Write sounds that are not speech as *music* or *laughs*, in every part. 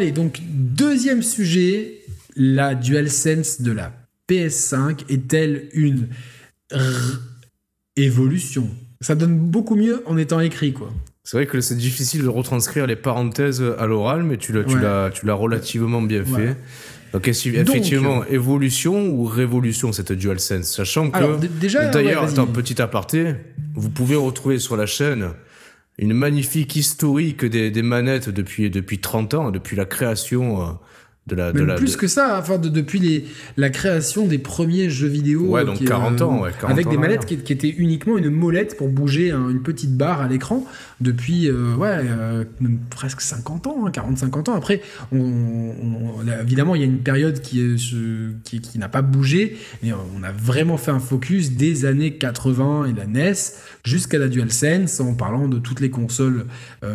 Allez, donc deuxième sujet, la DualSense de la PS5 est-elle une évolution Ça donne beaucoup mieux en étant écrit, quoi. C'est vrai que c'est difficile de retranscrire les parenthèses à l'oral, mais tu l'as, tu l'as, relativement bien fait. Donc, effectivement, évolution ou révolution, cette DualSense Sachant que. d'ailleurs, ouais, attends, petit aparté, vous pouvez retrouver sur la chaîne une magnifique historique des, des manettes depuis, depuis 30 ans, depuis la création euh, de plus que ça, hein. enfin depuis les, la création des premiers jeux vidéo. Ouais, donc 40 euh, ans, Avec des mallettes qui, qui, étaient uniquement une molette pour bouger une petite barre à l'écran depuis euh, ouais, euh, presque 50 ans, 40-50 hein, ans. Après, on, évidemment, il y a une période qui, qui n'a pas bougé, mais on a vraiment fait un focus des années 80 et la NES jusqu'à la DualSense en parlant de toutes les consoles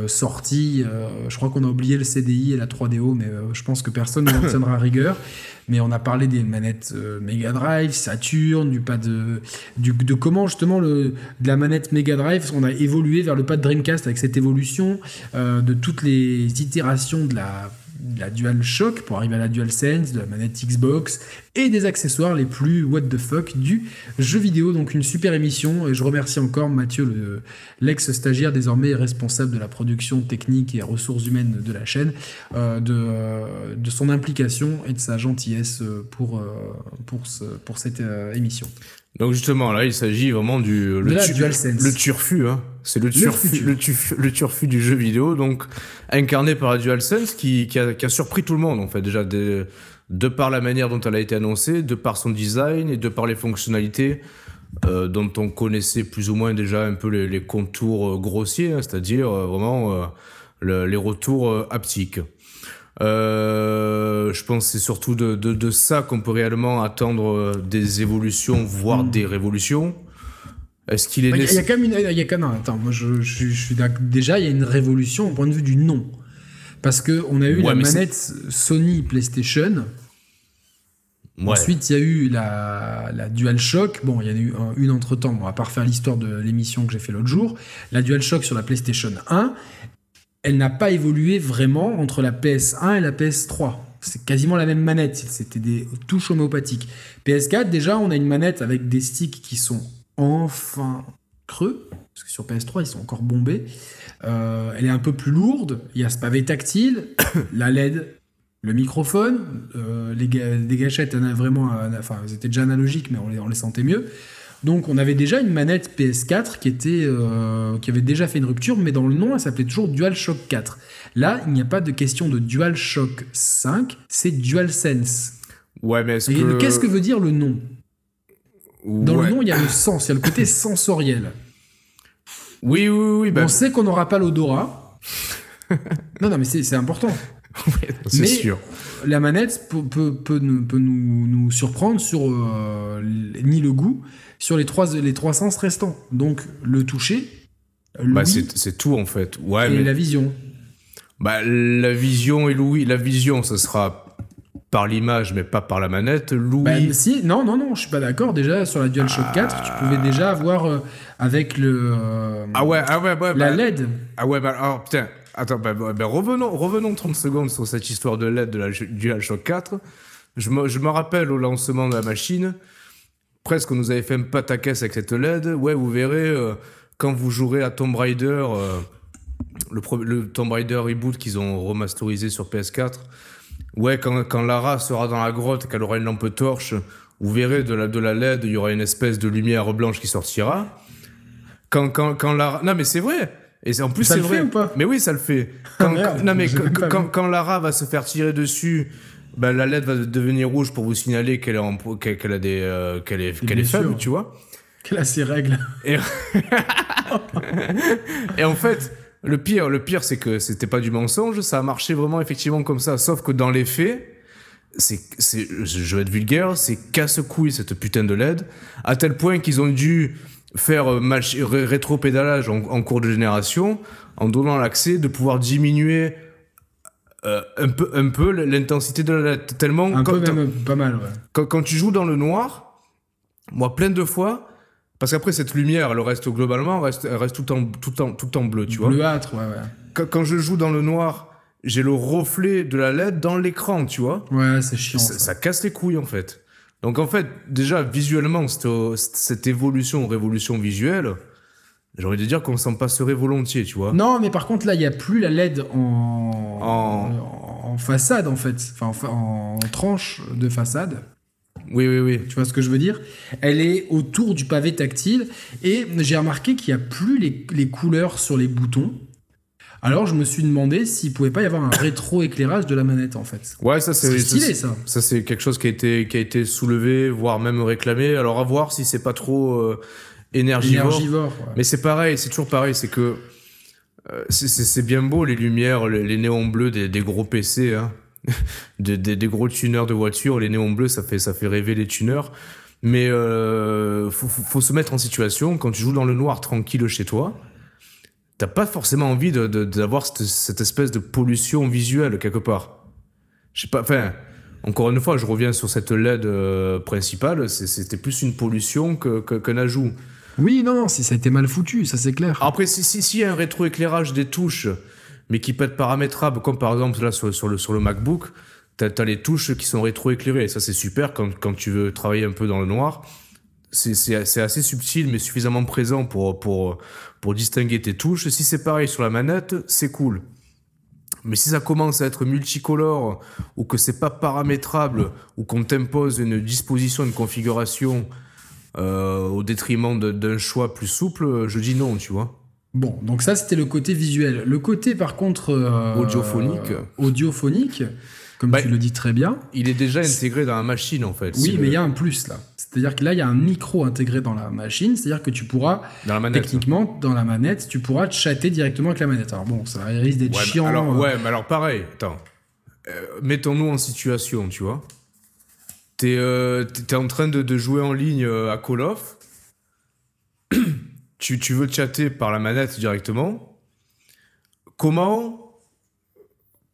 sorties. je crois qu'on a oublié le CDI et la 3DO, mais je pense que personne rigueur. Mais on a parlé des manettes euh, Mega Drive, Saturn, du pas de, de comment justement le, de la manette Mega Drive, on a évolué vers le pas de Dreamcast avec cette évolution euh, de toutes les itérations de la la Dual DualShock pour arriver à la DualSense, de la manette Xbox et des accessoires les plus what the fuck du jeu vidéo. Donc une super émission et je remercie encore Mathieu, l'ex-stagiaire désormais responsable de la production technique et ressources humaines de la chaîne, euh, euh, de, son implication et de sa gentillesse euh, pour, pour, cette émission. Donc justement là il s'agit vraiment du le, le turfu. Hein c'est le, turfu, le, turfu du jeu vidéo, donc incarné par DualSense qui, a, surpris tout le monde en fait. Déjà, de, par la manière dont elle a été annoncée, de par son design et de par les fonctionnalités. Euh, dont on connaissait plus ou moins déjà un peu les, contours euh, grossiers, hein, c'est-à-dire euh, vraiment les retours haptiques. je pense c'est surtout de ça qu'on peut réellement attendre des évolutions, voire hmm. des révolutions. Est-ce qu'il est, bah, il, y, a, quand même une, attends, moi je, suis déjà il y a une révolution au point de vue du nom parce que on a eu la manette Sony PlayStation. Ensuite, il y a eu la, la DualShock. Bon, il y en a eu une entre temps, bon, à part faire l'histoire de l'émission que j'ai fait l'autre jour. La DualShock sur la PlayStation 1, elle n'a pas évolué vraiment entre la PS1 et la PS3. C'est quasiment la même manette, c'était des touches homéopathiques. PS4, déjà, on a une manette avec des sticks qui sont enfin creux, parce que sur PS3 ils sont encore bombés. Euh, elle est un peu plus lourde, il y a ce pavé tactile, *coughs* la LED, le microphone, euh, les, les, gâchettes, vraiment, enfin, elles étaient déjà analogiques, mais on les, sentait mieux. Donc on avait déjà une manette PS4 qui, était, euh, qui avait déjà fait une rupture, mais dans le nom elle s'appelait toujours DualShock 4. Là, il n'y a pas de question de DualShock 5, c'est DualSense. Ouais, mais qu'est-ce que veut dire le nom dans le nom, il y a le sens, il y a le côté sensoriel. Oui, oui, oui. Bah On sait qu'on n'aura pas l'odorat. *laughs* non, non, mais c'est important. c'est sûr. La manette peut, nous, surprendre sur euh, ni le goût, sur les trois, les trois sens restants. Donc le toucher, bah, c'est tout en fait. Ouais, et mais... la vision. Bah, la vision et oui. la vision, ça sera par l'image, mais pas par la manette. Louis. Ben, si, non, non, non, je suis pas d'accord. Déjà, sur la DualShock 4, tu pouvais ah. déjà avoir euh, avec le. Euh, ah ouais, ah ouais, ouais La bah, LED. Ah ouais, bah, alors, putain, attends, bah, bah, bah revenons, revenons 30 secondes sur cette histoire de LED de la DualShock 4. Je me, je me rappelle au lancement de la machine, presque on nous avait fait un pataquès avec cette LED. Ouais, vous verrez, euh, quand vous jouerez à Tomb Raider, le, le Tomb Raider reboot qu'ils ont remasterisé sur PS4. Ouais, quand, quand Lara sera dans la grotte et qu'elle aura une lampe torche, vous verrez de la, de la LED, il y aura une espèce de lumière blanche qui sortira. Quand, quand, quand Lara. Non, mais c'est vrai! Et en plus, c'est vrai. Fait ou pas mais oui, ça le fait. Ah, quand, non, mais quand, quand, Lara va se faire tirer dessus, ben, la LED va devenir rouge pour vous signaler qu'elle est, euh, qu'elle est, qu'elle est faible, tu vois. Qu'elle a ses règles. et *laughs* en fait, le pire, le pire, c'est que c'était pas du mensonge, ça a marché vraiment effectivement comme ça. Sauf que dans les faits, c'est, c'est, je vais être vulgaire, c'est casse-couille cette putain de LED, à tel point qu'ils ont dû faire mal rétro-pédalage en, cours de génération, en donnant l'accès de pouvoir diminuer euh, un, peu, un peu l'intensité de la LED. Tellement. Un peu même, pas mal, quand tu joues dans le noir, moi, plein de fois, parce qu'après, cette lumière, elle reste globalement, reste, reste tout, le temps, tout, temps, tout bleu, tu vois. Bleuâtre, ouais, ouais. Quand, je joue dans le noir, j'ai le reflet de la LED dans l'écran, tu vois. Ouais, c'est chiant. Ça, casse les couilles, en fait. Donc, en fait, déjà, visuellement, cette, évolution, révolution visuelle, j'ai envie de dire qu'on s'en passerait volontiers, tu vois. Non, mais par contre, là, il n'y a plus la LED en... façade, en fait. Enfin, en tranche de façade. Oui, oui, oui. Tu vois ce que je veux dire Elle est autour du pavé tactile et j'ai remarqué qu'il n'y a plus les, couleurs sur les boutons. Alors je me suis demandé s'il pouvait pas y avoir un rétro-éclairage de la manette en fait. Ouais, ça c'est stylé ça. Ça, c'est quelque chose qui a été qui a été soulevé, voire même réclamé. Alors à voir si c'est pas trop euh, énergivore. Mais c'est pareil, c'est toujours pareil, c'est que euh, c'est bien beau les lumières, les, néons bleus des, gros PC. Hein. *laughs* des, gros tuneurs de voiture les néons bleus, ça fait, ça fait rêver les tuneurs. Mais euh, faut, se mettre en situation, quand tu joues dans le noir tranquille chez toi, t'as pas forcément envie d'avoir cette, espèce de pollution visuelle quelque part. Je pas, enfin, encore une fois, je reviens sur cette LED euh, principale, c'était plus une pollution qu'un que, ajout. Oui, non, si ça a été mal foutu, ça c'est clair. Après, si, si, si, un rétroéclairage des touches, mais qui peut être paramétrable, comme par exemple là sur, le, sur le MacBook, tu as, les touches qui sont rétroéclairées. Et ça, c'est super quand, tu veux travailler un peu dans le noir. C'est assez subtil, mais suffisamment présent pour, pour, pour distinguer tes touches. Si c'est pareil sur la manette, c'est cool. Mais si ça commence à être multicolore ou que c'est pas paramétrable ou qu'on t'impose une disposition, une configuration euh, au détriment d'un choix plus souple, je dis non, tu vois. Bon, donc ça c'était le côté visuel. Le côté par contre euh, audiophonique, audiophonique, comme bah, tu le dis très bien. Il est déjà intégré dans la machine en fait. Oui, mais il y a un plus là. C'est-à-dire que là il y a un micro intégré dans la machine, c'est-à-dire que tu pourras dans la manette, techniquement dans la manette, tu pourras chatter directement avec la manette. Alors bon, ça risque d'être chiant. Alors, euh. Ouais, mais alors pareil. Attends, euh, mettons-nous en situation, tu vois. T'es es en train de, de, jouer en ligne à Call of. *clears throat* tu, veux chatter par la manette directement. Comment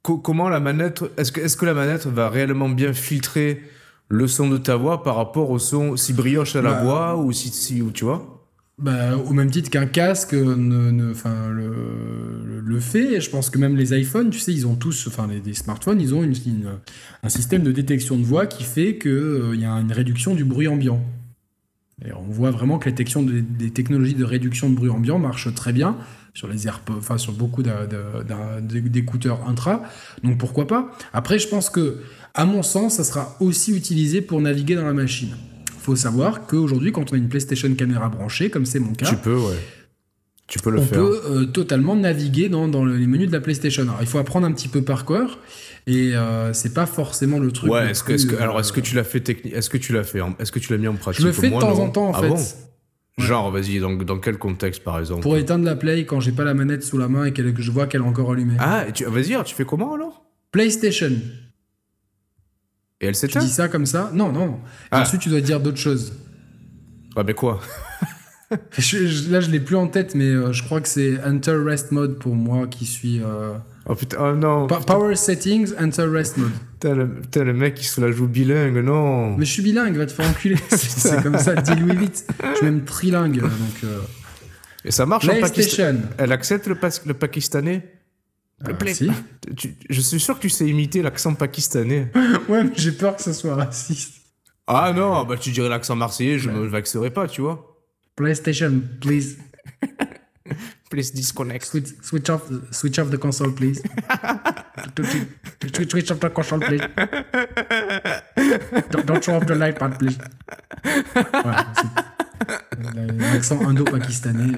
comment la manette, est-ce que, est que, la manette va réellement bien filtrer le son de ta voix par rapport au son, si brioche à la bah, voix ou si, si tu vois bah, Au même titre qu'un casque euh, ne, ne le, le, fait, je pense que même les iPhones, tu sais, ils ont tous, enfin les, smartphones, ils ont une, un système de détection de voix qui fait qu'il euh, il y a une réduction du bruit ambiant on voit vraiment que les des technologies de réduction de bruit ambiant marchent très bien sur les AirPods, enfin sur beaucoup d'écouteurs intra. Donc pourquoi pas Après, je pense que, à mon sens, ça sera aussi utilisé pour naviguer dans la machine. Faut savoir qu'aujourd'hui, quand on a une PlayStation caméra branchée, comme c'est mon cas, tu peux, ouais. Tu peux le on faire. peut euh, totalement naviguer dans, dans, les menus de la PlayStation. Alors, il faut apprendre un petit peu par cœur. Et euh, c'est pas forcément le truc. Ouais, est-ce que, alors euh, est-ce que tu l'as fait technique Est-ce que tu l'as fait Est-ce que tu l'as mis en pratique Je le fais de temps en temps en ah fait. Bon Genre, vas-y, dans, dans, quel contexte par exemple Pour éteindre la play quand j'ai pas la manette sous la main et que je vois qu'elle est encore allumée. Ah, vas-y, tu fais comment alors PlayStation. Et elle s'éteint Tu dis ça comme ça Non, non. Ah. ensuite, tu dois dire d'autres choses. Ah, mais quoi *laughs* *laughs* je, je, là, je l'ai plus en tête, mais euh, je crois que c'est Enter Rest Mode pour moi qui suis. Euh, oh putain, oh non. power Settings, Enter Rest Mode. Putain, le, mec, il se la joue bilingue, non. Mais je suis bilingue, va te faire enculer. *laughs* c'est comme ça, dis-lui vite. Je suis même trilingue, donc. Euh. Et ça marche en Pakistan. Elle accepte le, pas le pakistanais ah, je suis sûr que tu sais imiter l'accent pakistanais. *laughs* ouais, mais j'ai peur que ça soit raciste. Ah non, bah tu dirais l'accent marseillais, je ne me vexerais pas, tu vois. PlayStation, please. *laughs* please disconnect. Switch, switch off, switch off the console, please. *laughs* switch, switch off the console, please. don't, don't, throw off the light pad, please. Wow. *laughs* accent indo-pakistanais.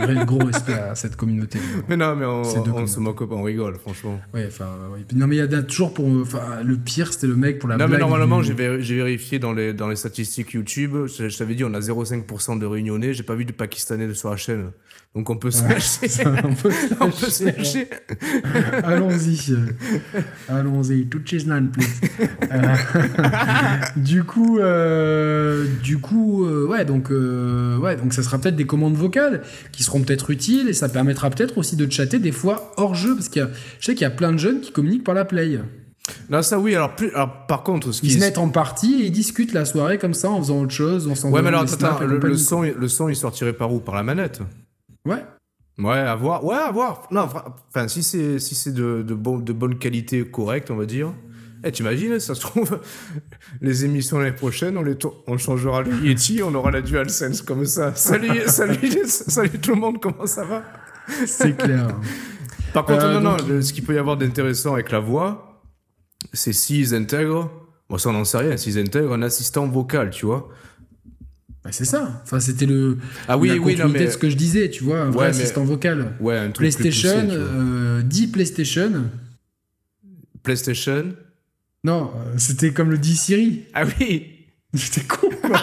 Euh, gros respect à cette communauté. Mais non, mais on, se moque pas, on rigole, franchement. Ouais, enfin, Non, mais il y a toujours pour. le pire, c'était le mec pour la. Non, mais normalement, j'ai vérifié dans les, dans les statistiques YouTube. Je, je t'avais dit, on a 0,5% de réunionnais. J'ai pas vu de pakistanais sur la chaîne. Donc on peut se lâcher. *laughs* on peut se *laughs* lâcher. *laughs* Allons-y. Allons-y. Tout none, please. Euh, du coup, euh, du coup, euh, ouais, donc, ouais, donc ça sera peut-être des commandes vocales qui seront peut-être utiles et ça permettra peut-être aussi de chatter des fois hors jeu parce que je sais qu'il y a plein de jeunes qui communiquent par la play. Non, ça oui, alors, par contre. Ce ils se mettent en partie et ils discutent la soirée comme ça en faisant autre chose, en Ouais, mais alors attends, le, son, le son il sortirait par où Par la manette Ouais. Ouais, à voir. Ouais, à voir. Non, enfin, si c'est si c'est de, de, bon, de bonne qualité correcte, on va dire. Eh, tu imagines, ça se trouve, *laughs* les émissions l'année prochaine, on, les on changera le Yeti, on aura la DualSense comme ça. Salut, *laughs* salut, salut tout le monde, comment ça va C'est clair. *laughs* Par contre, euh, non, non, ce qu'il peut y avoir d'intéressant avec la voix, c'est s'ils intègrent, bon, ça on n'en sait rien, s'ils intègrent un assistant vocal, tu vois. Bah, c'est ça. Enfin, c'était le. Ah oui, la oui, non, mais... de ce que je disais, tu vois, un vrai assistant vocal. Ouais, un truc PlayStation, plus poussé, euh, PlayStation. PlayStation Non, euh, c'était comme le dit Siri. Ah oui J'étais *laughs* con, quoi.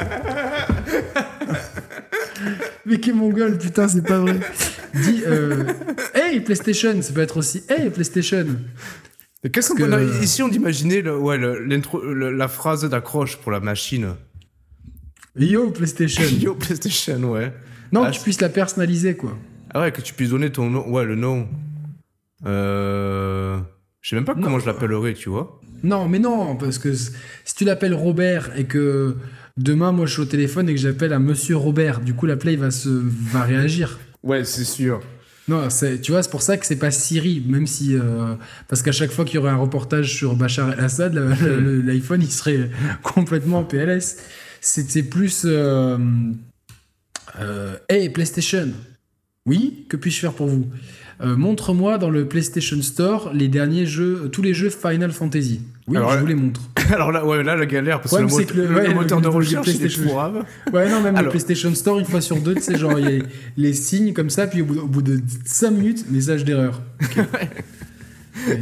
*laughs* mais qui gueule, putain, c'est pas vrai. Dis, euh, hey PlayStation, ça peut être aussi Hey PlayStation. Qu'est-ce qu'on que... Ici, on imaginait ouais, la phrase d'accroche pour la machine. Yo PlayStation. Yo PlayStation, ouais. Non, ah, que tu puisses la personnaliser, quoi. Ah ouais, que tu puisses donner ton nom. Ouais, le nom. Euh... Je sais même pas comment je l'appellerais, tu vois. Non, mais non, parce que si tu l'appelles Robert et que demain, moi, je suis au téléphone et que j'appelle à monsieur Robert, du coup, la play va, se... va réagir. Ouais, c'est sûr. Non, tu vois, c'est pour ça que c'est pas Siri, même si. Euh, parce qu'à chaque fois qu'il y aurait un reportage sur Bachar el-Assad, l'iPhone, il serait *laughs* complètement PLS c'était plus euh, euh, Hey PlayStation, oui, que puis-je faire pour vous euh, Montre-moi dans le PlayStation Store les derniers jeux, euh, tous les jeux Final Fantasy. Oui, je vous les montre. *laughs* Alors là, ouais, là la galère, parce que, le, que le, moteur de recherche est grave. *laughs* Ouais, non, même le PlayStation Store, une fois sur deux, tu sais, genre, il y a les signes comme ça, puis au bout, de 5 minutes, message d'erreur. *laughs* Okay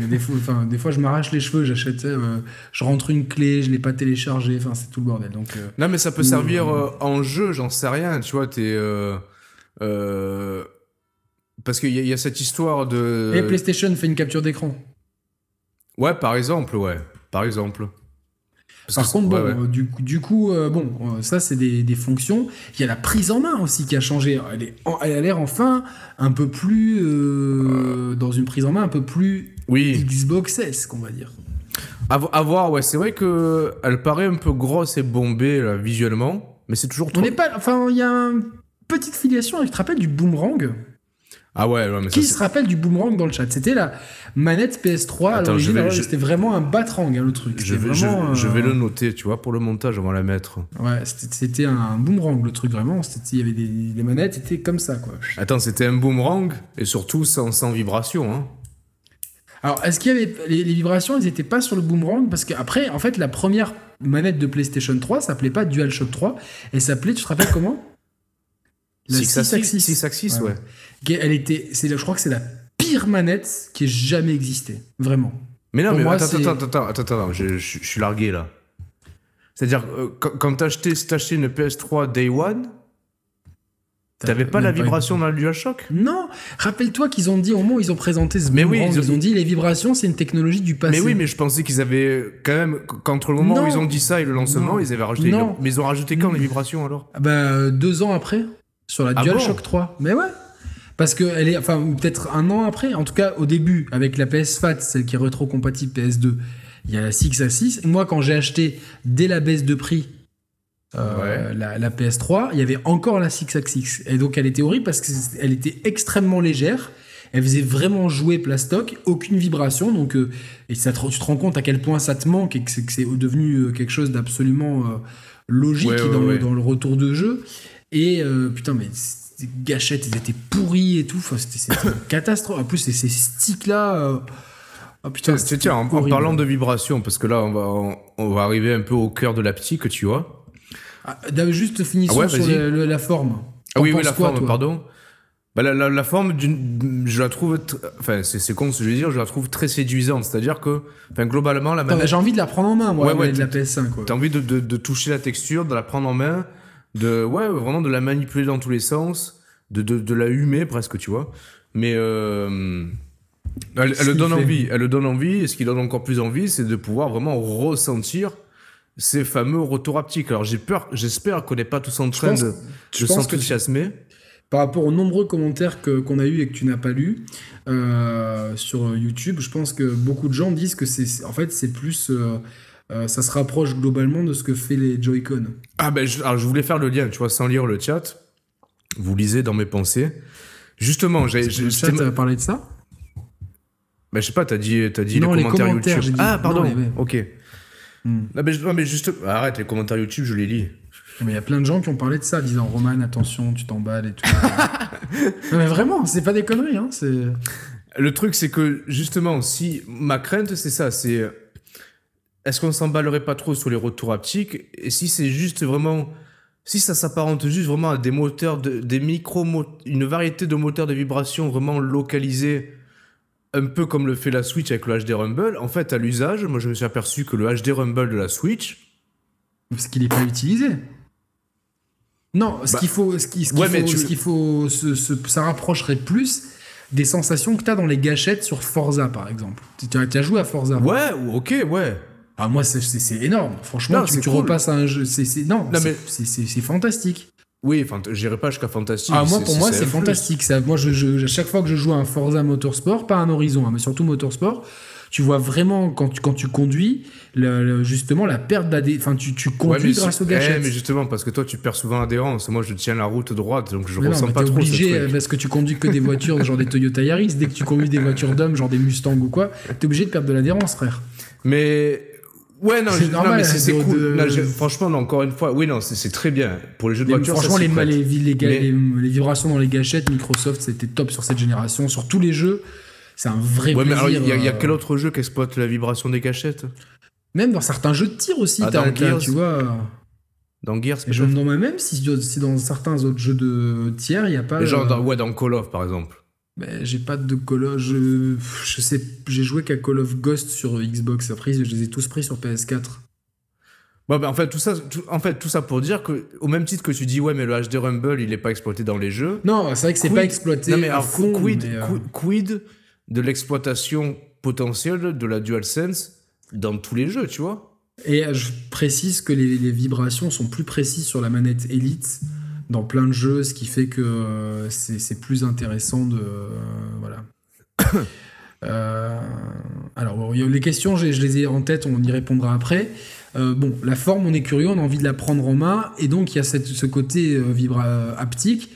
des, fois, enfin, des fois, je m'arrache les cheveux, j'achète, euh, je rentre une clé, je l'ai pas téléchargée, enfin, c'est tout le bordel. Donc, euh, non, mais ça peut servir euh, en jeu, j'en sais rien, tu vois, parce qu'il y, y, a cette histoire de. Et PlayStation fait une capture d'écran. Ouais, par exemple, ouais, par exemple. par contre, bon, Du, coup, bon, ça c'est des, des, fonctions. Il y a la prise en main aussi qui a changé. Elle, est, elle a l'air enfin un peu plus dans une prise en main un peu plus oui. Xbox S, qu'on va dire. À, voir, ouais, c'est vrai que elle paraît un peu grosse et bombée là, visuellement, mais c'est toujours. Trop... On n'est pas, enfin, il y a une petite filiation. Avec, tu te rappelles du Boomerang ah ouais, ouais Qui se rappelle du boomerang dans le chat C'était la manette PS3 Attends, l'origine, hein, C'était vraiment un batrang, hein, le truc. Je vais, le noter, tu vois, pour le montage, avant la mettre. Ouais, c'était un boomerang, le truc, vraiment. Il y avait des, manettes étaient comme ça, quoi. Attends, c'était un boomerang, et surtout sans, sans vibration, hein. Alors, est-ce qu'il y avait les, vibrations, elles n'étaient pas sur le boomerang Parce qu'après, en fait, la première manette de PlayStation 3 s'appelait pas DualShock 3, elle s'appelait, tu te rappelles comment La 6-axis. 6-axis, ouais. Elle était, je crois que c'est la pire manette qui ait jamais existé, vraiment. Mais non, mais attends, attends, attends, attends, je, suis largué là. C'est-à-dire, euh, quand t'as acheté, acheté une PS3 Day One, T'avais pas la vibration dans le DualShock Non Rappelle-toi qu'ils ont dit, au moment où ils ont présenté ce mais oui, ils, ont... dit les vibrations, c'est une technologie du passé. Mais oui, mais je pensais qu'ils avaient quand même, qu'entre le moment où ils ont dit ça et le lancement, ils avaient rajouté. Mais ils ont rajouté quand mm. les vibrations alors ah Bah, deux ans après, sur la ah DualShock 3. Mais ouais parce que elle est, enfin, peut-être un an après, en tout cas au début, avec la PS Fat, celle qui est rétro-compatible PS2, il y a la 6 à 6. Moi, quand j'ai acheté dès la baisse de prix euh, la, PS3, il y avait encore la 6 Et donc elle était horrible parce qu'elle était extrêmement légère. Elle faisait vraiment jouer plastoc, aucune vibration. Donc, euh, et ça tu te rends compte à quel point ça te manque et que c'est devenu euh, quelque chose d'absolument logique dans, le, retour de jeu. Et putain, mais ces gâchettes, elles étaient pourries et tout. c'était *laughs* catastrophe. En plus, ces sticks-là. Oh, putain, en, parlant de vibration, parce que là, on va, on, va arriver un peu au cœur de la petite, tu vois. Ah, juste finissons ah sur la forme. Ah oui, la forme, pardon. Bah, la, forme, je la trouve, enfin c'est con ce que je veux dire, je la trouve très séduisante. C'est-à-dire que, enfin globalement, la J'ai envie de la prendre en main, moi, de la PS5. T'as envie de, toucher la texture, de la prendre en main, de, ouais, vraiment de la manipuler dans tous les sens, de, la humer presque, tu vois. Mais euh, elle, elle donne envie, elle donne envie, et ce qui donne encore plus envie, c'est de pouvoir vraiment ressentir ces fameux retours haptiques. Alors j'ai peur, j'espère qu'on n'est pas tous en train je pense, de, de Par rapport aux nombreux commentaires que, qu'on a eu et que tu n'as pas lu euh, sur YouTube, je pense que beaucoup de gens disent que c'est en fait c'est plus euh, euh, ça se rapproche globalement de ce que fait les Joy-Con. Ah ben je, alors je voulais faire le lien, tu vois, sans lire le chat. Vous lisez dans mes pensées. Justement, j'ai. Le chat a parlé de ça. Ben, je sais pas, t'as dit, as dit non, les commentaires, YouTube. ah, pardon, ok. Hmm. Non, mais, juste, arrête, les commentaires YouTube, je les lis. Mais il y a plein de gens qui ont parlé de ça, disant Roman, attention, tu t'emballes et tout. *laughs* mais vraiment, c'est pas des conneries. Hein, Le truc, c'est que justement, si ma crainte, c'est ça, c'est est-ce qu'on s'emballerait pas trop sur les retours haptiques Et si c'est juste vraiment. Si ça s'apparente juste vraiment à des moteurs, des micro une variété de moteurs de vibration vraiment localisés un peu comme le fait la Switch avec le HD Rumble, en fait, à l'usage, moi je me suis aperçu que le HD Rumble de la Switch. Parce qu'il n'est pas utilisé. Non, ce bah, qu'il faut, ce qu'il ce faut ça rapprocherait plus des sensations que tu as dans les gâchettes sur Forza, par exemple. Tu as, joué à Forza. Ouais, ok, ouais. Ah, moi, c'est énorme. Franchement, tu, repasses à un jeu. c'est non, non c'est fantastique. Oui, j'irai pas jusqu'à fantastique. Ah, moi, pour moi, c'est fantastique. Ça. Moi, je, je, à chaque fois que je joue à un Forza Motorsport, pas un Horizon, hein, mais surtout Motorsport, tu vois vraiment quand tu, quand tu conduis, justement, la perte d'adhérence. Enfin, tu, tu conduis grâce au gâchette. Eh, mais justement, parce que toi, tu perds souvent l'adhérence. Moi, je tiens la route droite, donc je ne ressens pas trop. obligé, ce truc. Euh, parce que tu conduis que des voitures, genre des Toyota Yaris. Dès que tu conduis des voitures d'hommes, genre des Mustangs ou quoi, tu es obligé de perdre de l'adhérence, frère. Mais Ouais, non, c'est cool. franchement, encore une fois, oui, non, c'est très bien. Pour les jeux de voiture, franchement, les, les, vibrations dans les gâchettes, Microsoft, c'était top sur cette génération. Sur tous les jeux, c'est un vrai ouais, plaisir. Il y, a euh, quel autre jeu qui exploite la vibration des gâchettes Même dans certains jeux de tir aussi, ah, tu vois. Dans Gears, je me demande même si, dans certains autres jeux de tir, il n'y a pas. Genre, euh, ouais, dans Call of, par exemple. Ben, j'ai pas de Call of. Je, sais, j'ai joué qu'à Call of Ghost sur Xbox. Après, je les ai tous pris sur PS4. Ben, en, fait, tout ça, en fait, tout ça pour dire que, au même titre que tu dis, ouais, mais le HD Rumble, il est pas exploité dans les jeux. Non, c'est vrai que c'est pas exploité. Non, mais euh, quid, quid de l'exploitation potentielle de la DualSense dans tous les jeux, tu vois Et euh, je précise que les, vibrations sont plus précises sur la manette Elite dans plein de jeux, ce qui fait que euh, c'est plus intéressant de. Euh, voilà. *coughs* Euh, alors, les questions, je, les ai en tête, on y répondra après. bon, la forme, on est curieux, on a envie de la prendre en main, et donc il y a cette, ce côté vibra haptique.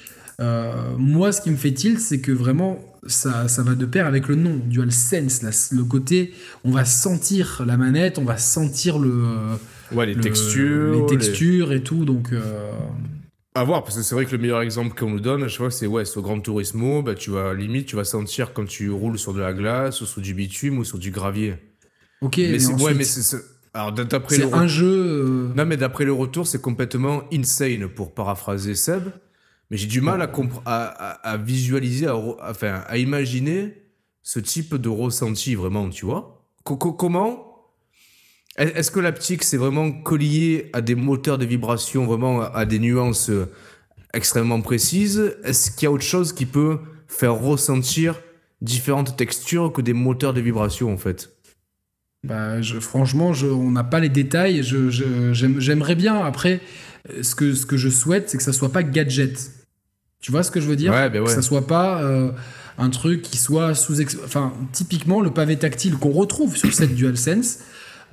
moi, ce qui me fait tilt, c'est que vraiment, ça, va de pair avec le nom, Dual Sense, le côté, on va sentir la manette, on va sentir le. Ouais, les textures. Les textures et tout, donc. À voir, parce que c'est vrai que le meilleur exemple qu'on nous donne je chaque fois, c'est ouais, ce Grand tourisme, bah, tu vas limite, tu vas sentir quand tu roules sur de la glace, ou sur du bitume, ou sur du gravier. Ok, mais, ouais, mais c'est alors d'après le un jeu. Euh, non, mais d'après le retour, c'est complètement insane pour paraphraser Seb. Mais j'ai du mal à, à, à, visualiser, à, enfin, à imaginer ce type de ressenti vraiment, tu vois. Comment est-ce que l'aptique, c'est vraiment collé à des moteurs de vibration, vraiment à des nuances euh, extrêmement précises Est-ce qu'il y a autre chose qui peut faire ressentir différentes textures que des moteurs de vibration, en fait bah, je, franchement, on n'a pas les détails. Je, j'aimerais bien. Après, ce que, ce que je souhaite, c'est que ça soit pas gadget. Tu vois ce que je veux dire ben Que ça soit pas euh, un truc qui soit sous. Enfin, typiquement, le pavé tactile qu'on retrouve sur cette DualSense,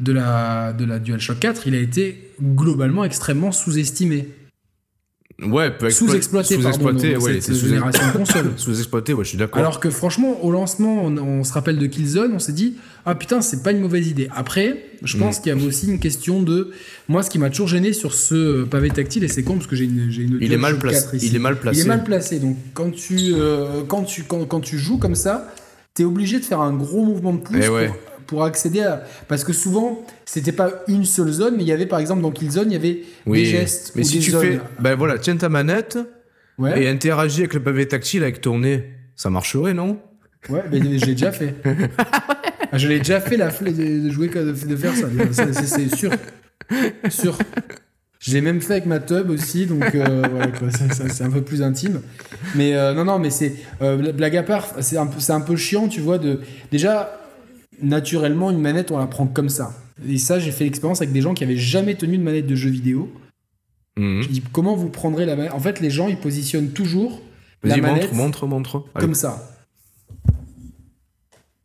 de la, de la DualShock 4, il a été globalement extrêmement sous-estimé. Ouais, sous-exploité, sous-exploité, ouais, sous génération de console. *laughs* sous-exploité, ouais, je suis d'accord. Alors que franchement, au lancement, on, se rappelle de Killzone, on s'est dit ah putain, c'est pas une mauvaise idée. Après, je pense mm. qu'il y a aussi une question de moi, ce qui m'a toujours gêné sur ce euh, pavé tactile et c'est con parce que j'ai une, j'ai une il est mal placé, il est mal placé, il est mal placé. Donc quand tu euh, quand tu quand, tu joues comme ça, t'es obligé de faire un gros mouvement de pouce eh ouais pour accéder à. Parce que souvent, c'était pas une seule zone, mais il y avait par exemple dans Killzone, il y avait des gestes. Mais si tu fais. Ben voilà, tiens ta manette et interagis avec le pavé tactile avec ton nez, ça marcherait, non Ouais, mais ben, je l'ai déjà fait. *laughs* Ah, je l'ai déjà fait la foule de, jouer, de, faire ça. C'est sûr. Sûr. Je l'ai même fait avec ma tub aussi, donc euh, c'est un peu plus intime. Mais euh, non, non, mais c'est euh, blague à part, c'est un, un peu, chiant, tu vois. De déjà, naturellement, une manette, on la prend comme ça. Et ça, j'ai fait l'expérience avec des gens qui avaient jamais tenu de manette de jeu vidéo. Mhm. Je dis, comment vous prendrez la manette En fait, les gens, ils positionnent toujours la manette montre, montre, comme ça.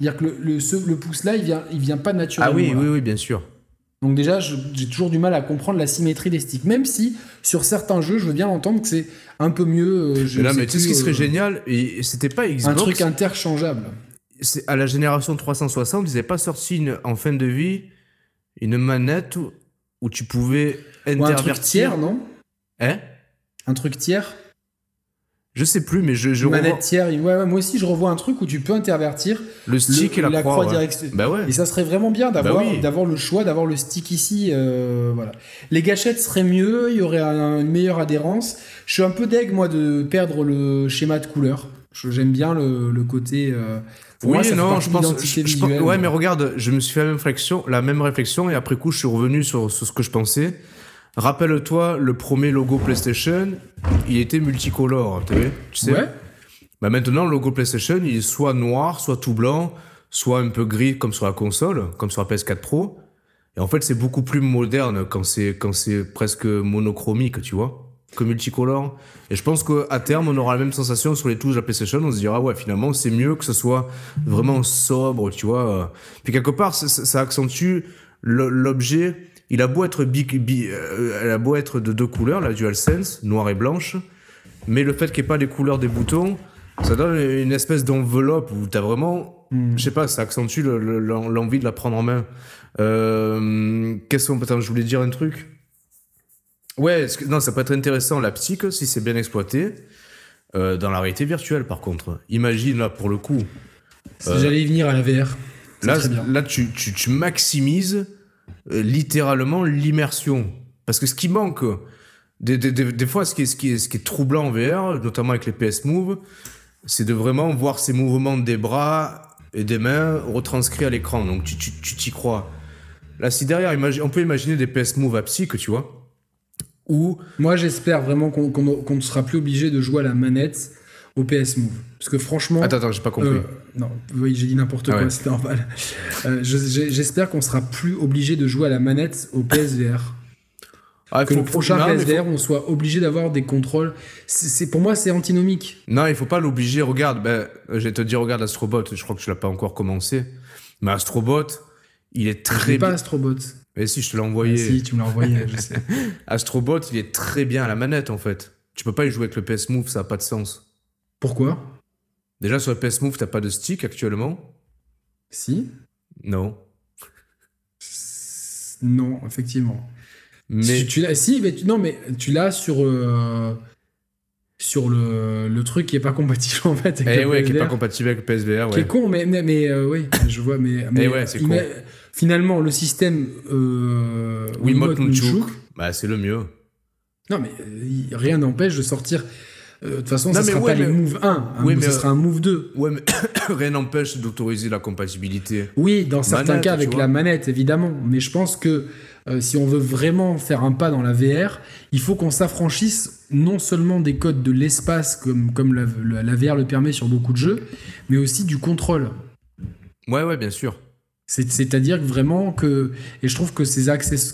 C'est-à-dire que le, le, pouce-là, il vient, il vient pas naturellement. Ah oui, oui, oui, bien sûr. Donc déjà, j'ai toujours du mal à comprendre la symétrie des sticks, même si sur certains jeux, je veux bien entendre que c'est un peu mieux. Euh, là, mais ce qui serait euh, génial, c'était pas Un truc interchangeable à la génération 360, ils n'avaient pas sorti une, en fin de vie une manette où, tu pouvais intervertir. Hein un truc tiers, non Hein Un truc tiers Je sais plus, mais je, je Manette tiers, ouais, moi aussi je revois un truc où tu peux intervertir le stick et la, croix, Bah ouais. Et ça serait vraiment bien bah d'avoir d'avoir le choix, d'avoir le stick ici. Euh, voilà. Les gâchettes seraient mieux, il y aurait une meilleure adhérence. Je suis un peu deg moi de perdre le schéma de couleur. J'aime bien le, côté. Euh, oui, non, je pense, ouais, mais regarde, je me suis fait la même réflexion, la même réflexion et après coup, je suis revenu sur, ce que je pensais. Rappelle-toi, le premier logo PlayStation, il était multicolore, hein, tu sais. Ouais. Bah maintenant, le logo PlayStation, il est soit noir, soit tout blanc, soit un peu gris comme sur la console, comme sur la PS4 Pro. Et en fait, c'est beaucoup plus moderne quand c'est quand c'est presque monochromique, tu vois multicolore. Et je pense qu'à terme, on aura la même sensation sur les touches de la PlayStation. On se dira, ouais, finalement, c'est mieux que ce soit vraiment sobre, tu vois. Puis quelque part, ça, accentue l'objet. Il a beau être big, euh, a beau être de deux couleurs, la DualSense, noire et blanche. Mais le fait qu'il n'y ait pas les couleurs des boutons, ça donne une espèce d'enveloppe où as vraiment, mm. je sais pas, ça accentue l'envie de la prendre en main. Euh, qu'est-ce qu'on peut, je voulais dire un truc. Ouais, non, ça peut être intéressant la psyche si c'est bien exploité euh, dans la réalité virtuelle par contre. Imagine là pour le coup. Si j'allais y venir à la VR. Là, là tu, tu, tu maximises euh, littéralement l'immersion. Parce que ce qui manque, des, des, des, fois ce qui, est, ce, qui est, ce qui est troublant en VR, notamment avec les PS Move, c'est de vraiment voir ces mouvements des bras et des mains retranscrits à l'écran. Donc tu t'y tu, crois. Là, si derrière, on peut imaginer des PS Move à psy, tu vois où moi j'espère vraiment qu'on ne sera plus obligé de jouer à la manette au PS Move. Parce que franchement. Attends, attends, j'ai pas compris. Euh, non, j'ai dit n'importe quoi, c'est normal. Euh, j'espère qu'on sera plus obligé de jouer à la manette au PSVR. Ah, que faut, le prochain PSVR, on soit obligé d'avoir des contrôles. C'est pour moi, c'est antinomique. Non, il faut pas l'obliger. Regarde, ben, euh, vais te dire, regarde Astrobot. Je crois que tu l'as pas encore commencé, mais Astrobot, il est très. Je pas Astrobot. Mais si, je te l'ai envoyé. Ah, si, tu me l'as je *laughs* sais. Astrobot, il est très bien à la manette, en fait. Tu peux pas y jouer avec le PS Move, ça n'a pas de sens. Pourquoi Déjà, sur le PS Move, t'as pas de stick actuellement Si. Non. Non, effectivement. Mais... Si tu l'as, si, mais non, mais tu l'as sur, euh, sur le, le, truc qui est pas compatible *laughs* en fait avec eh le PSVR, qui est con mais mais, euh, oui je vois mais, eh finalement le système euh, Wiimote Nunchuk bah c'est le mieux non mais euh, rien n'empêche de sortir euh, de toute façon, non, ça sera pas les Move 1, hein, mais ça sera un Move 2. Ouais, mais *coughs* rien n'empêche d'autoriser la compatibilité. Oui, dans certains cas avec la manette, évidemment. Mais je pense que euh, si on veut vraiment faire un pas dans la VR, il faut qu'on s'affranchisse non seulement des codes de l'espace, comme, la, VR le permet sur beaucoup de jeux, mais aussi du contrôle. Ouais, ouais, bien sûr. C'est-à-dire vraiment que, et je trouve que, ces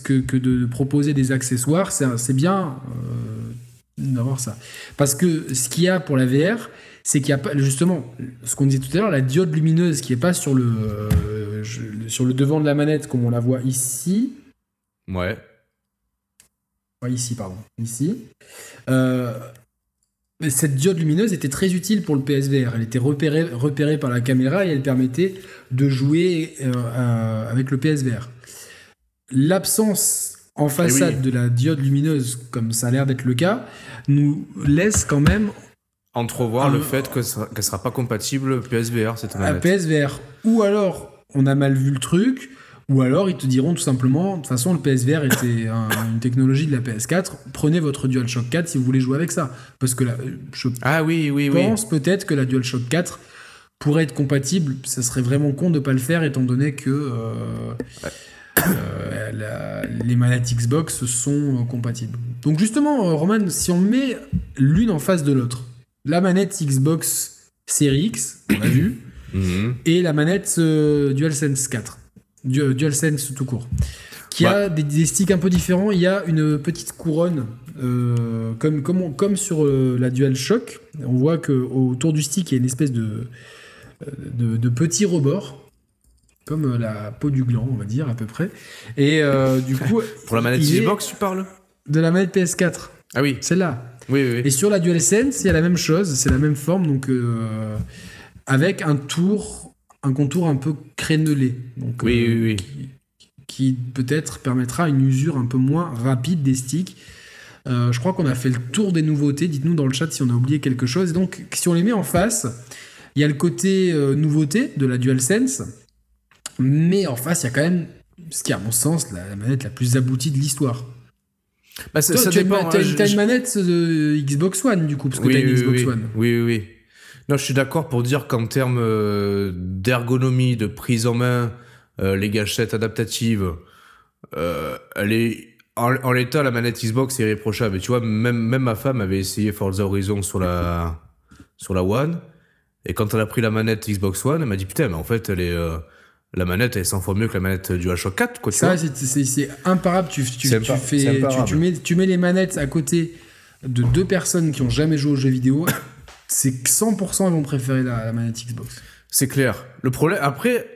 que, de proposer des accessoires, c'est bien euh, d'avoir ça. Parce que ce qu'il y a pour la VR, c'est qu'il y a pas, justement ce qu'on disait tout à l'heure, la diode lumineuse qui est pas sur le euh, sur le devant de la manette comme on la voit ici, Ouais. ici, pardon. Ici. Euh, cette diode lumineuse était très utile pour le PSVR. Elle était repérée, repérée par la caméra et elle permettait de jouer euh, euh, avec le PSVR. L'absence en eh façade de la diode lumineuse, comme ça a l'air d'être le cas, nous laisse quand même entrevoir le fait qu'elle ne sera pas compatible PSVR cette manette. À PSVR. Ou alors, on a mal vu le truc, ou alors ils te diront tout simplement, de toute façon le PSVR était une technologie de la PS4, prenez votre DualShock 4 si vous voulez jouer avec ça. Parce que la, euh, je ah, pense peut-être que la DualShock 4 pourrait être compatible, ça serait vraiment con de ne pas le faire étant donné que euh, euh, les manettes Xbox sont compatibles. Donc justement, Roman, si on met l'une en face de l'autre, la manette Xbox Series X, on l'a vu, *coughs* mhm. et la manette DualSense 4. DualSense tout court, qui a des, sticks un peu différents. Il y a une petite couronne, euh, comme, comme, comme sur euh, la DualShock. On voit qu'autour du stick, il y a une espèce de, euh, de, de petit rebord comme la peau du gland, on va dire à peu près. Et du coup, *laughs* pour la manette Xbox, tu parles De la manette PS4. Ah oui. Celle-là. Oui, oui, Et sur la DualSense, il y a la même chose, c'est la même forme, donc avec un tour un contour un peu crénelé. Donc, oui, euh, Qui, peut-être permettra une usure un peu moins rapide des sticks. Euh, je crois qu'on a fait le tour des nouveautés. Dites-nous dans le chat si on a oublié quelque chose. donc, si on les met en face, il y a le côté euh, nouveauté de la DualSense, mais en face, il y a quand même ce qui à mon sens, la, manette la plus aboutie de l'histoire. Bah, ça, ça tu as, une, hein, manette Xbox One, du coup, parce que tu as une Xbox One. Oui, oui, oui. Non, je suis d'accord pour dire qu'en termes euh, d'ergonomie, de prise en main, euh, les gâchettes adaptatives, euh, elle est... en, l'état, la manette Xbox est irréprochable. tu vois, même, même ma femme avait essayé Forza Horizon sur la, sur la One. Et quand elle a pris la manette Xbox One, elle m'a dit Putain, mais en fait, elle est la manette est 100 fois mieux que la manette du H4 4 ça c'est imparable tu tu tu, mets tu mets les manettes à côté de deux personnes qui ont jamais joué aux jeux vidéo c'est que 100% ils vont préférer la, la manette Xbox. C'est clair. Le problème, après,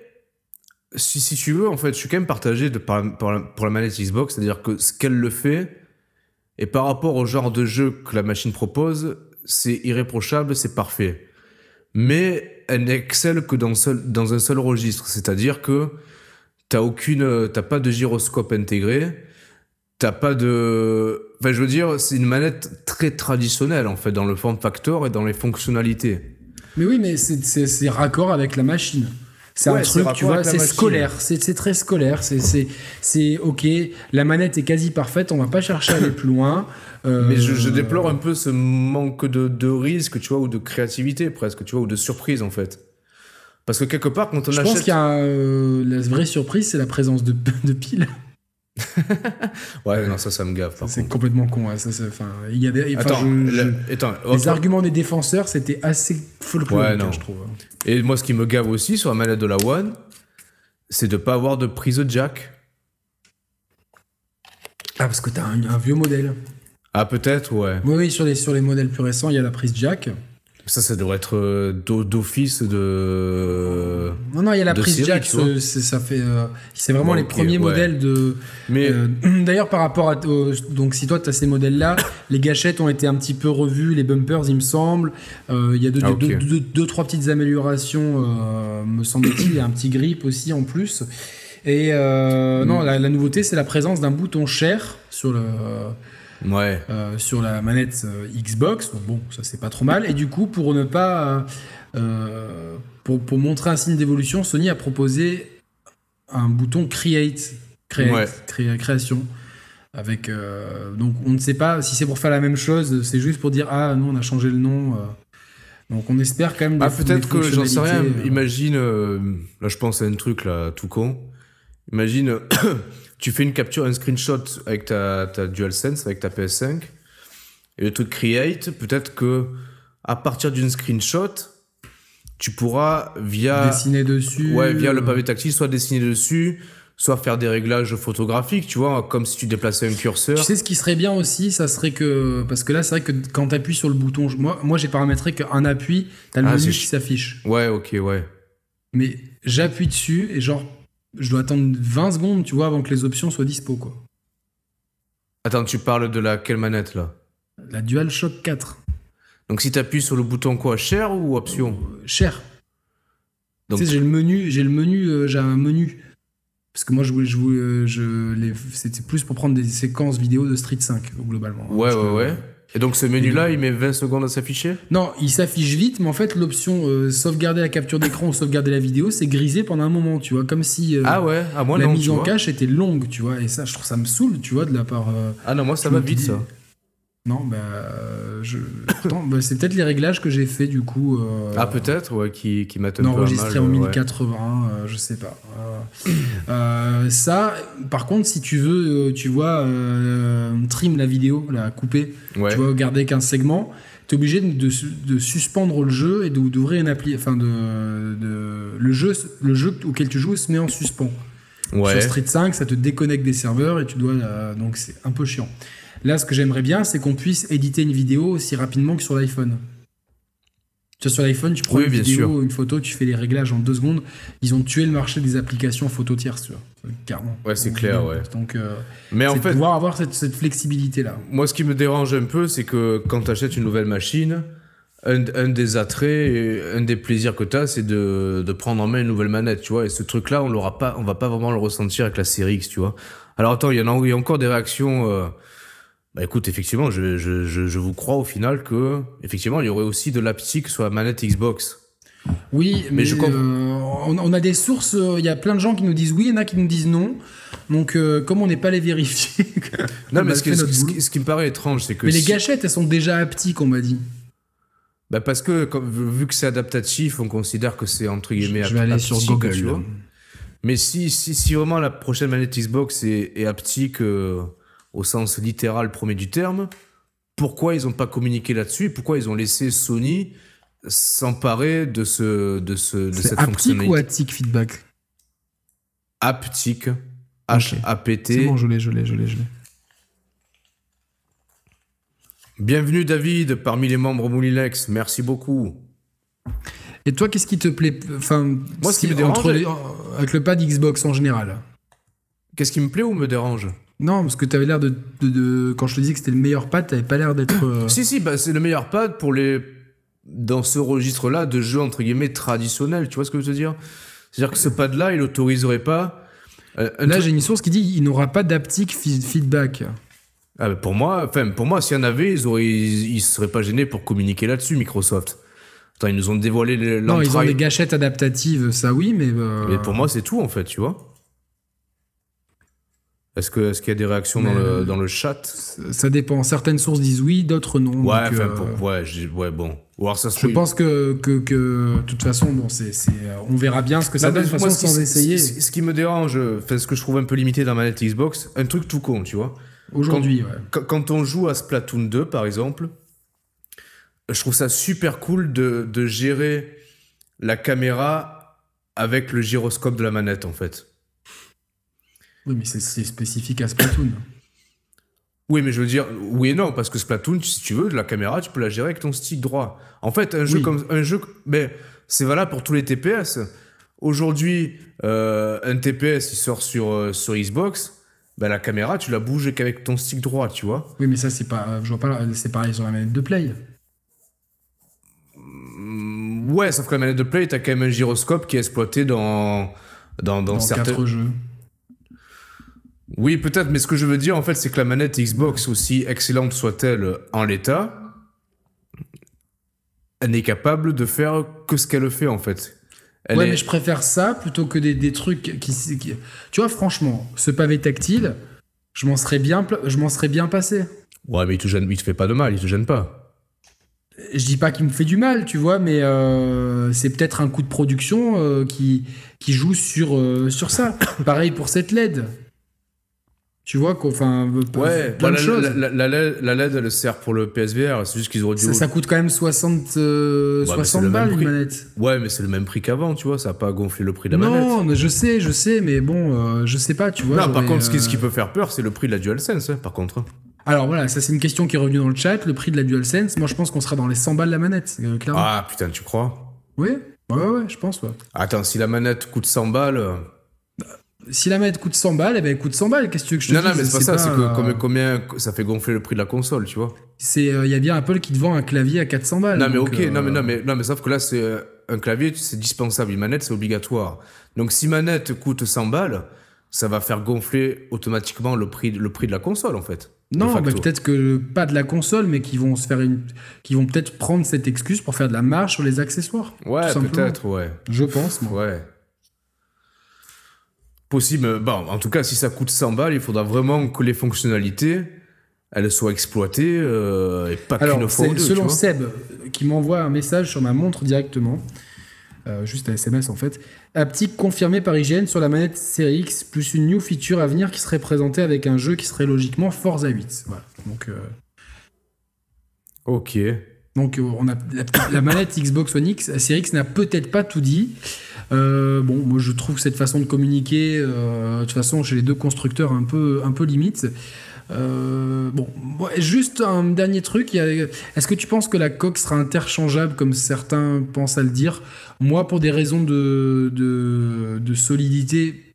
si, tu veux, en fait, je suis quand même partagé pour la manette Xbox, c'est-à-dire que ce qu'elle le fait, et par rapport au genre de jeu que la machine propose, c'est irréprochable, c'est parfait. Mais elle n'excelle que dans, seul, dans un seul registre, c'est-à-dire que t'as aucune, t'as pas de gyroscope intégré, t'as pas de. Enfin, je veux dire, c'est une manette très traditionnelle, en fait, dans le form factor et dans les fonctionnalités. Mais oui, mais c'est raccord avec la machine. C'est un truc, tu vois, c'est scolaire, c'est très scolaire, c'est ok, la manette est quasi parfaite, on va pas chercher à aller plus loin. Euh, mais je, déplore un peu ce manque de, risque, tu vois, ou de créativité presque, tu vois, ou de surprise en fait. Parce que quelque part, quand on achète. Je pense qu'il y a euh, la vraie surprise, c'est la présence de, *laughs* de piles. *laughs* ouais, non, ça, ça me gave. C'est complètement con. Hein, il y a attends, les arguments des défenseurs, c'était assez full ouais, je trouve. Hein. Et moi, ce qui me gave aussi sur la manette de la One, c'est de pas avoir de prise jack. Ah, parce que t'as un, un vieux modèle. Ah, peut-être, ouais. Oui, oui, sur les, sur les modèles plus récents, il y a la prise jack. Ça, ça devrait être euh, d'office de. Non, non, il y a la prise jack. ça fait. Euh, c'est vraiment les premiers modèles de. Mais euh, *clears throat* d'ailleurs, par rapport à donc si toi tu as ces modèles-là, *coughs* les gâchettes ont été un petit peu revues, les bumpers, il me semble. Il y a deux, ah, deux, deux, trois petites améliorations, me semble-t-il. Il y a un petit grip aussi en plus. Et non, mm. la, la nouveauté, c'est la présence d'un bouton cher sur le ouais. Euh, sur la manette euh, Xbox. bon, ça c'est pas trop mal. Et du coup, pour ne pas. Euh, pour, pour, montrer un signe d'évolution, Sony a proposé un bouton Create, création. Avec, donc on ne sait pas si c'est pour faire la même chose, c'est juste pour dire ah nous on a changé le nom. Donc on espère quand même. ah peut-être que j'en sais rien. Imagine, là je pense à un truc là tout con. Imagine *clears throat* tu fais une capture, un screenshot avec ta, DualSense, avec ta PS5, et le truc create, peut-être que à partir d'une screenshot, tu pourras via dessiner dessus, ouais, via le euh, pavé tactile, soit dessiner dessus, soit faire des réglages photographiques, tu vois, comme si tu déplaçais un curseur. Tu sais ce qui serait bien aussi, ça serait que parce que là c'est vrai que quand tu appuies sur le bouton, moi moi j'ai paramétré qu'un appui, t'as le ah, qui s'affiche. Ouais, ok, ouais. Mais j'appuie dessus et genre je dois attendre 20 secondes, tu vois, avant que les options soient dispo, quoi. Attends, tu parles de la quelle manette, là La DualShock 4. Donc si tu appuies sur le bouton quoi, cher ou option Cher. Euh, Donc... Tu sais, j'ai le menu, j'ai le menu, euh, j'ai un menu. Parce que moi, je voulais, je, je c'était plus pour prendre des séquences vidéo de Street 5, globalement. Hein, ouais, ouais, ouais. Et donc ce menu-là, il met 20 secondes à s'afficher Non, il s'affiche vite, mais en fait, l'option euh, sauvegarder la capture d'écran ou sauvegarder la vidéo, c'est grisé pendant un moment, tu vois, comme si euh, ah ouais, à ah, moi, la mise en cache était longue, tu vois, et ça, je trouve ça me saoule, tu vois, de la part. Euh, ah non, moi, ça va vite, ça. Non, bah, je... Bah, c'est peut-être les réglages que j'ai fait du coup. ah peut-être, ouais, qui, qui m'attendent. enregistré en 1080, je sais pas. Euh, ça, par contre, si tu veux, euh, tu vois, euh, trim la vidéo, la couper, tu vas garder qu'un segment, tu es obligé de, suspendre le jeu et d'ouvrir une appli. Enfin, de, le, jeu, le jeu auquel tu joues se met en suspens. Sur Street 5, ça te déconnecte des serveurs et tu dois. donc, c'est un peu chiant. Là, ce que j'aimerais bien, c'est qu'on puisse éditer une vidéo aussi rapidement que sur l'iPhone. Tu sur l'iPhone, tu prends une vidéo, une photo, tu fais les réglages en deux secondes. Ils ont tué le marché des applications photo tierces, tu vois. Euh, carrément. Ouais, c'est clair, ouais. Donc, euh, mais en fait, de pouvoir avoir cette, flexibilité-là. Moi, ce qui me dérange un peu, c'est que quand tu achètes une nouvelle machine, un, des attraits, un des plaisirs que tu as, c'est de, prendre en main une nouvelle manette, tu vois. Et ce truc-là, on l'aura pas, on va pas vraiment le ressentir avec la série X, tu vois. Alors attends, il y, en a, encore des réactions. Euh, bah, écoute, effectivement, je, vous crois au final que effectivement il y aurait aussi de l'aptique sur la manette Xbox. Oui, mais, je euh, on, a des sources. Euh, il y a plein de gens qui nous disent oui, il y en a qui nous disent non. Donc, euh, comme on n'est pas les vérifier. *laughs* non, mais ce, qui me paraît étrange, c'est que. Mais les gâchettes, elles sont déjà aptiques, on m'a dit. Bah parce que comme, vu que c'est adaptatif, on considère que c'est entre guillemets. aptique, je vais aller sur Google. Tu vois. Hein. Mais si, si, si, vraiment la prochaine manette Xbox est, est aptique au sens littéral premier du terme, pourquoi ils n'ont pas communiqué là-dessus pourquoi ils ont laissé Sony s'emparer de, ce, de, ce, de cette aptique fonctionnalité. ou APT. feedback Haptique. h a p je l'ai, je l'ai, je l'ai, Bienvenue David parmi les membres Moulinex, merci beaucoup. Et toi, qu'est-ce qui te plaît Enfin, moi, ce qui me dérange euh, avec le pad Xbox en général. Qu'est-ce qui me plaît ou me dérange non, parce que tu avais l'air de, Quand je te disais que c'était le meilleur pad, avais pas l'air d'être. Euh, si, si, bah, c'est le meilleur pad pour les. Dans ce registre-là, de jeux entre guillemets traditionnels, tu vois ce que je veux dire C'est-à-dire que ce pad-là, il autoriserait pas. Euh, là, j'ai une source qui dit il n'aura pas d'aptique feedback. Ah, pour moi, enfin, pour moi, s'il y en avait, ils auraient, ils, seraient pas gênés pour communiquer là-dessus, Microsoft. Attends, ils nous ont dévoilé Non, ils ont des gâchettes adaptatives, ça oui, mais. Euh, mais pour moi, c'est tout en fait, tu vois. Est-ce qu'il est y a des réactions dans le, euh, dans le, chat Ça dépend. Certaines sources disent oui, d'autres non. Ouais, donc, pour, euh, ouais, ouais, bon. Alors, ça se je pense que, que, que, de toute façon, bon, c'est, euh, on verra bien ce que ça donne, de toute façon, sans essayer. Ce qui me dérange, ce que je trouve un peu limité dans la manette Xbox, un truc tout con, tu vois. Aujourd'hui, quand, ouais. quand on joue à Splatoon 2, par exemple, je trouve ça super cool de, de gérer la caméra avec le gyroscope de la manette, en fait. Oui, mais c'est spécifique à Splatoon. Oui, mais je veux dire, oui et non, parce que Splatoon, si tu veux, la caméra, tu peux la gérer avec ton stick droit. En fait, un jeu comme un jeu, mais c'est valable pour tous les TPS. Aujourd'hui, euh, un TPS il sort sur euh, sur Xbox, ben, la caméra, tu la bouges qu'avec ton stick droit, tu vois. Oui, mais ça, c'est pas, je vois pas, c'est pareil sur la manette de play. Ouais, sauf que la manette de play, t'as quand même un gyroscope qui est exploité dans dans dans, dans certains jeux. Oui, peut-être, mais ce que je veux dire, en fait, c'est que la manette Xbox, aussi excellente soit-elle en l'état, elle n'est capable de faire que ce qu'elle fait, en fait. ouais, mais je préfère ça plutôt que des, trucs qui, Tu vois, franchement, ce pavé tactile, je m'en serais bien, je m'en serais bien passé. Ouais, mais il te, gêne, il te fait pas de mal, il te gêne pas. Je dis pas qu'il me fait du mal, tu vois, mais euh, c'est peut-être un coup de production euh, qui, qui joue sur, euh, sur ça. Pareil pour cette LED. Tu vois qu'enfin, ouais, plein bah, la, La, LED, elle sert pour le PSVR, c'est juste qu'ils auraient dû. Ça, coûte quand même 60, 60 euh, balles une manette. Ouais, mais c'est le même prix qu'avant, tu vois, ça n'a pas gonflé le prix de la manette. Non, mais je sais, je sais, mais bon, euh, je sais pas, tu vois. Non, par contre, ce, qui, euh, peut faire peur, c'est le prix de la DualSense, hein, par contre. Alors voilà, ça c'est une question qui est revenue dans le chat, le prix de la DualSense. Moi, je pense qu'on sera dans les 100 balles la manette, clairement. Ah putain, tu crois Oui, ouais, ouais, je pense, ouais. Attends, si la manette coûte 100 balles si la manette coûte 100 balles, eh ben, elle coûte 100 balles. Qu'est-ce que tu veux que je te non, dise Non, mais c'est pas ça. C'est que euh, ça fait gonfler le prix de la console, tu vois C'est euh, il y a bien Apple qui te vend un clavier à 400 balles. Non, mais ok. Non, mais euh, non, mais non, mais sauf que là c'est un clavier, c'est dispensable. Une manette, c'est obligatoire. Donc si manette coûte 100 balles, ça va faire gonfler automatiquement le prix, le prix de la console, en fait. Non, peut-être que pas de la console, mais qui vont se faire une, qui vont peut-être prendre cette excuse pour faire de la marge sur les accessoires. Ouais, peut-être, ouais. Je pense. Moi. Ouais possible. Bon, en tout cas, si ça coûte 100 balles, il faudra vraiment que les fonctionnalités elles soient exploitées euh, et pas qu'une fois ou deux, Selon Seb, qui m'envoie un message sur ma montre directement, euh, juste un SMS en fait, petit confirmé par IGN sur la manette Series X, plus une new feature à venir qui serait présentée avec un jeu qui serait logiquement Forza 8. Voilà. Donc. Euh, ok. Donc on a la, la manette Xbox One X, Series X n'a peut-être pas tout dit. Euh, bon, moi je trouve cette façon de communiquer, euh, de toute façon, chez les deux constructeurs, un peu, un peu limite. Euh, bon, juste un dernier truc. Est-ce que tu penses que la coque sera interchangeable comme certains pensent à le dire Moi, pour des raisons de, de, solidité,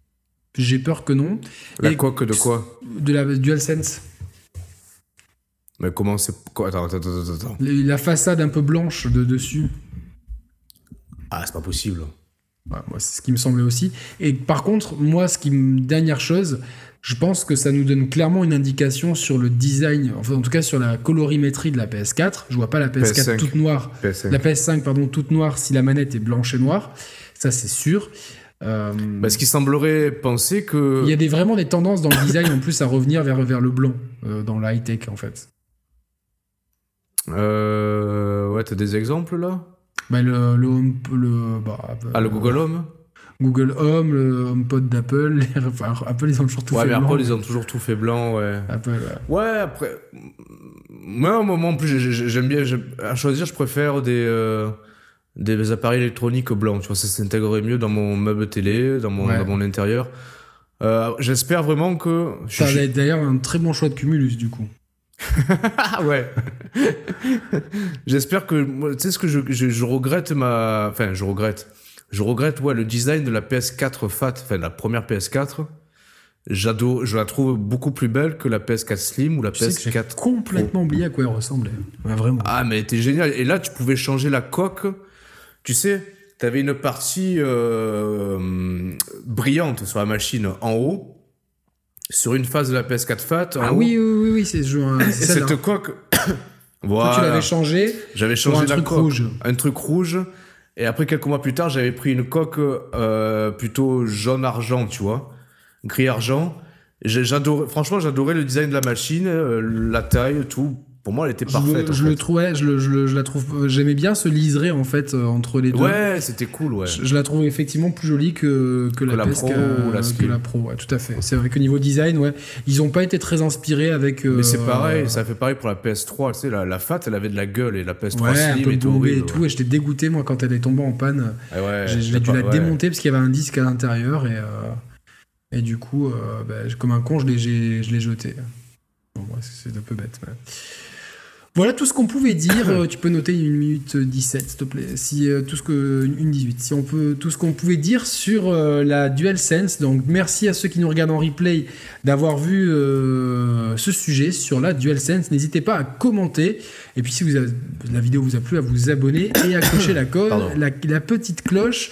j'ai peur que non. La Et coque de quoi De la DualSense. Mais comment c'est. Attends, attends, attends, attends. La façade un peu blanche de dessus. Ah, c'est pas possible moi, c'est ce qui me semblait aussi. Et par contre, moi, ce qui me... Dernière chose, je pense que ça nous donne clairement une indication sur le design, enfin en tout cas sur la colorimétrie de la PS4. Je vois pas la PS4 5 toute noire, la PS5 pardon toute noire si la manette est blanche et noire, ça c'est sûr. Euh, Parce qu'il semblerait penser que il y a des, vraiment des tendances dans le design en plus à revenir vers le blanc euh, dans la high tech en fait. Euh, ouais, t'as des exemples là bah, le, le, Home. Le, bah, euh, ah, le Google Home Google Home, le HomePod d'Apple, *laughs* enfin, Apple ils ont toujours tout ouais, fait blanc. Apple ils ont toujours tout fait blanc, ouais. Apple, ouais. Ouais, après, moi, moment en plus, j'aime bien, à choisir, je préfère des, euh, des appareils électroniques blancs, tu vois, ça s'intégrerait mieux dans mon meuble télé, dans mon, dans mon intérieur. Euh, j'espère vraiment que. D'ailleurs, un très bon choix de cumulus du coup. *laughs* ah ouais. J'espère que tu sais ce que je, regrette ma enfin je regrette. Je regrette ouais le design de la PS4 Fat, enfin la première PS4. J'adore, je la trouve beaucoup plus belle que la PS4 Slim ou la PS4. J'ai complètement oublié à quoi elle ressemblait. vraiment. Ah mais était génial. Et là tu pouvais changer la coque. Tu sais, t'avais une partie euh, brillante sur la machine en haut sur une phase de la PS4 Fat. Ah oui, oui, oui, c'est ce jeu. Hein, cette coque. *coughs* voilà. tu l'avais changé. J'avais changé un truc rouge. Un truc rouge. Et après, quelques mois plus tard, j'avais pris une coque euh, plutôt jaune-argent, tu vois. Gris-argent. franchement, j'adorais le design de la machine, euh, la taille, tout pour moi, elle était parfaite. Je, trouvais, je, la trouve, euh, j'aimais bien ce liseré en fait euh, entre les deux. Ouais, c'était cool, ouais. Je, la trouve effectivement plus jolie que, que, la, pro euh, que la pro, tout à fait. C'est vrai que niveau design, ouais, ils ont pas été très inspirés avec. Mais c'est pareil, ça fait pareil pour la PS3, tu sais, la, la FAT, elle avait de la gueule et la PS3 ouais, un peu et tout, et j'étais dégoûté moi quand elle est tombée en panne. Ah ouais, j'ai dû la démonter parce qu'il y avait un disque à l'intérieur et et du coup, bah, comme un con, je l'ai jeté. Bon, c'est un peu bête. Mais... Voilà tout ce qu'on pouvait dire. *coughs* Euh, tu peux noter une minute 17, s'il te plaît. Si, euh, tout ce que, une 18. Si on peut, tout ce qu'on pouvait dire sur la euh, la DualSense. Donc, merci à ceux qui nous regardent en replay d'avoir vu ce sujet sur la DualSense. N'hésitez pas à commenter. Et puis, si la vidéo vous a plu, à vous abonner et à cocher *coughs* la, cloche. la, petite cloche